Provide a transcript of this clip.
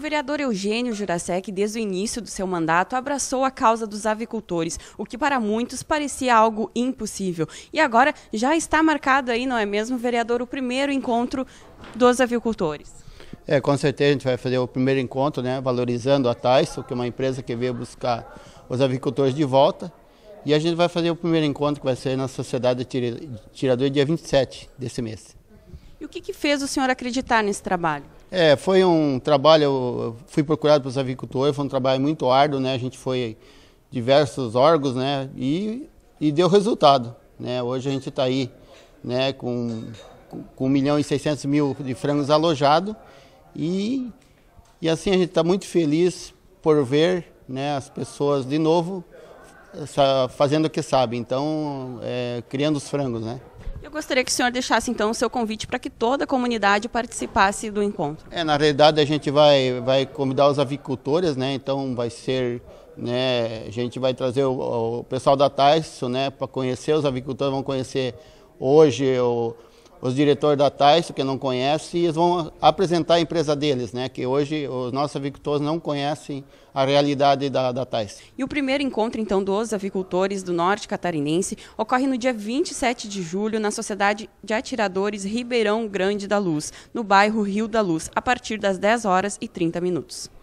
O vereador Eugênio Jurasek, desde o início do seu mandato, abraçou a causa dos avicultores, o que para muitos parecia algo impossível. E agora já está marcado aí, não é mesmo, vereador, o primeiro encontro dos avicultores? É, com certeza a gente vai fazer o primeiro encontro, né, valorizando a Tyson, que é uma empresa que veio buscar os avicultores de volta. E a gente vai fazer o primeiro encontro que vai ser na Sociedade Tirador, dia 27 desse mês. E o que, que fez o senhor acreditar nesse trabalho? É, foi um trabalho, eu fui procurado pelos avicultores, foi um trabalho muito árduo, né? A gente foi diversos órgãos, né? E, e deu resultado, né? Hoje a gente está aí, né? Com, com 1 milhão e 600 mil de frangos alojados e, e assim a gente está muito feliz por ver né, as pessoas de novo eh, fazendo o que sabe. então é, criando os frangos, né? Eu gostaria que o senhor deixasse então o seu convite para que toda a comunidade participasse do encontro. É, na realidade a gente vai, vai convidar os avicultores, né? Então vai ser né, a gente vai trazer o, o pessoal da Taisso, né, para conhecer os avicultores, vão conhecer hoje o, os diretores da Taiso, que não conhecem, eles vão apresentar a empresa deles, né? Que hoje os nossos avicultores não conhecem a realidade da, da Taiso. E o primeiro encontro, então, dos avicultores do norte catarinense ocorre no dia 27 de julho na Sociedade de Atiradores Ribeirão Grande da Luz, no bairro Rio da Luz, a partir das 10 horas e 30 minutos.